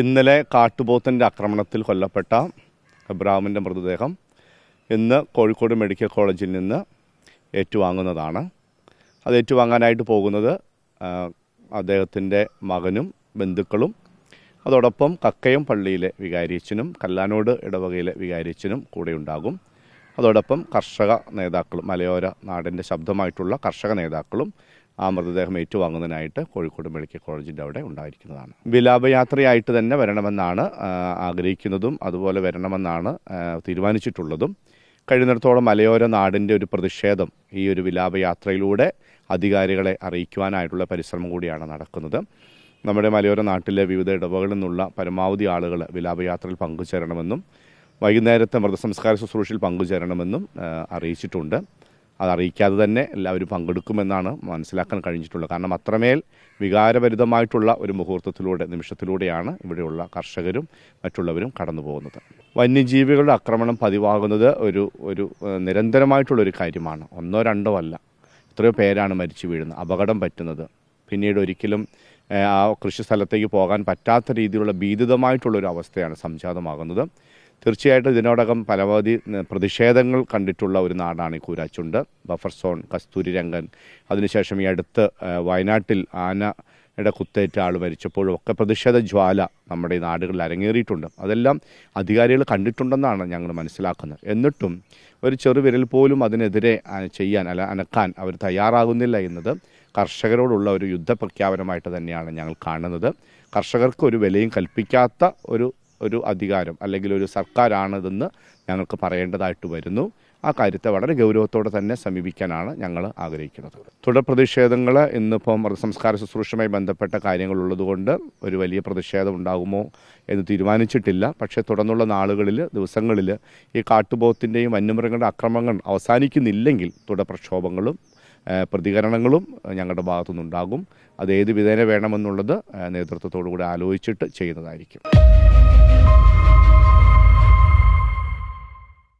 ഇന്നലെ കാട്ടുപോത്തൻ്റെ ആക്രമണത്തിൽ കൊല്ലപ്പെട്ട അബ്രാമിൻ്റെ മൃതദേഹം ഇന്ന് കോഴിക്കോട് മെഡിക്കൽ കോളേജിൽ നിന്ന് ഏറ്റുവാങ്ങുന്നതാണ് അത് ഏറ്റുവാങ്ങാനായിട്ട് പോകുന്നത് അദ്ദേഹത്തിൻ്റെ മകനും ബന്ധുക്കളും അതോടൊപ്പം കക്കയം പള്ളിയിലെ വികാരിയച്ഛനും കല്ലാനോട് ഇടവകയിലെ വികാരിയച്ഛനും ഉണ്ടാകും അതോടൊപ്പം കർഷക നേതാക്കളും മലയോര നാടിൻ്റെ ശബ്ദമായിട്ടുള്ള കർഷക നേതാക്കളും ആ മൃതദേഹം ഏറ്റുവാങ്ങുന്നതിനായിട്ട് കോഴിക്കോട് മെഡിക്കൽ കോളേജിൻ്റെ അവിടെ ഉണ്ടായിരിക്കുന്നതാണ് വിലാപയാത്രയായിട്ട് തന്നെ വരണമെന്നാണ് ആഗ്രഹിക്കുന്നതും അതുപോലെ വരണമെന്നാണ് തീരുമാനിച്ചിട്ടുള്ളതും കഴിയുന്നിടത്തോളം മലയോര നാടിൻ്റെ ഒരു പ്രതിഷേധം ഈ ഒരു വിലാപയാത്രയിലൂടെ അധികാരികളെ അറിയിക്കുവാനായിട്ടുള്ള പരിശ്രമം കൂടിയാണ് നടക്കുന്നത് നമ്മുടെ മലയോര നാട്ടിലെ വിവിധ ഇടവകളിൽ നിന്നുള്ള പരമാവധി ആളുകൾ വിലാപയാത്രയിൽ പങ്കുചേരണമെന്നും വൈകുന്നേരത്തെ മൃതസംസ്കാര ശുശ്രൂഷയിൽ പങ്കുചേരണമെന്നും അറിയിച്ചിട്ടുണ്ട് അതറിയിക്കാതെ തന്നെ എല്ലാവരും പങ്കെടുക്കുമെന്നാണ് മനസ്സിലാക്കാൻ കഴിഞ്ഞിട്ടുള്ളത് കാരണം അത്രമേൽ വികാരഭരിതമായിട്ടുള്ള ഒരു മുഹൂർത്തത്തിലൂടെ നിമിഷത്തിലൂടെയാണ് ഇവിടെയുള്ള കർഷകരും മറ്റുള്ളവരും കടന്നു പോകുന്നത് വന്യജീവികളുടെ ആക്രമണം പതിവാകുന്നത് ഒരു ഒരു നിരന്തരമായിട്ടുള്ളൊരു കാര്യമാണ് ഒന്നോ രണ്ടോ അല്ല എത്രയോ പേരാണ് മരിച്ചു വീഴുന്നത് അപകടം പറ്റുന്നത് പിന്നീട് ഒരിക്കലും ആ കൃഷി സ്ഥലത്തേക്ക് പോകാൻ പറ്റാത്ത രീതിയിലുള്ള ഭീതിതമായിട്ടുള്ളൊരു അവസ്ഥയാണ് സംജാതമാകുന്നത് തീർച്ചയായിട്ടും ഇതിനോടകം പരമാവധി പ്രതിഷേധങ്ങൾ കണ്ടിട്ടുള്ള ഒരു നാടാണ് ഈ കൂരാച്ചുണ്ട് ബഫർ സോൺ കസ്തൂരി രംഗൻ അതിനുശേഷം ഈ അടുത്ത് വയനാട്ടിൽ ആന ഇട കുത്തേറ്റ ആൾ മരിച്ചപ്പോഴും ഒക്കെ പ്രതിഷേധ ജ്വാല നമ്മുടെ ഈ നാടുകളിൽ അരങ്ങേറിയിട്ടുണ്ട് അതെല്ലാം അധികാരികൾ കണ്ടിട്ടുണ്ടെന്നാണ് ഞങ്ങൾ മനസ്സിലാക്കുന്നത് എന്നിട്ടും ഒരു ചെറുവിരൽ പോലും അതിനെതിരെ ചെയ്യാൻ അല്ല അനക്കാൻ അവർ തയ്യാറാകുന്നില്ല എന്നത് കർഷകരോടുള്ള ഒരു പ്രഖ്യാപനമായിട്ട് തന്നെയാണ് ഞങ്ങൾ കാണുന്നത് കർഷകർക്ക് ഒരു വിലയും കൽപ്പിക്കാത്ത ഒരു ഒരു അധികാരം അല്ലെങ്കിൽ ഒരു സർക്കാരാണിതെന്ന് ഞങ്ങൾക്ക് പറയേണ്ടതായിട്ട് വരുന്നു ആ കാര്യത്തെ വളരെ ഗൗരവത്തോടെ തന്നെ സമീപിക്കാനാണ് ഞങ്ങൾ ആഗ്രഹിക്കുന്നത് തുടർ പ്രതിഷേധങ്ങൾ ഇന്നിപ്പം മൃതസംസ്കാര ശുശ്രൂഷയുമായി ബന്ധപ്പെട്ട കാര്യങ്ങൾ ഉള്ളതുകൊണ്ട് ഒരു വലിയ പ്രതിഷേധം ഉണ്ടാകുമോ എന്ന് തീരുമാനിച്ചിട്ടില്ല പക്ഷേ തുടർന്നുള്ള നാളുകളിൽ ദിവസങ്ങളിൽ ഈ കാട്ടുപോത്തിൻ്റെയും വന്യമൃഗങ്ങളുടെ അക്രമങ്ങൾ അവസാനിക്കുന്നില്ലെങ്കിൽ തുടർ പ്രക്ഷോഭങ്ങളും പ്രതികരണങ്ങളും ഞങ്ങളുടെ ഭാഗത്തുനിന്നുണ്ടാകും അത് ഏത് വിധേന വേണമെന്നുള്ളത് നേതൃത്വത്തോടു കൂടി ആലോചിച്ചിട്ട് ചെയ്യുന്നതായിരിക്കും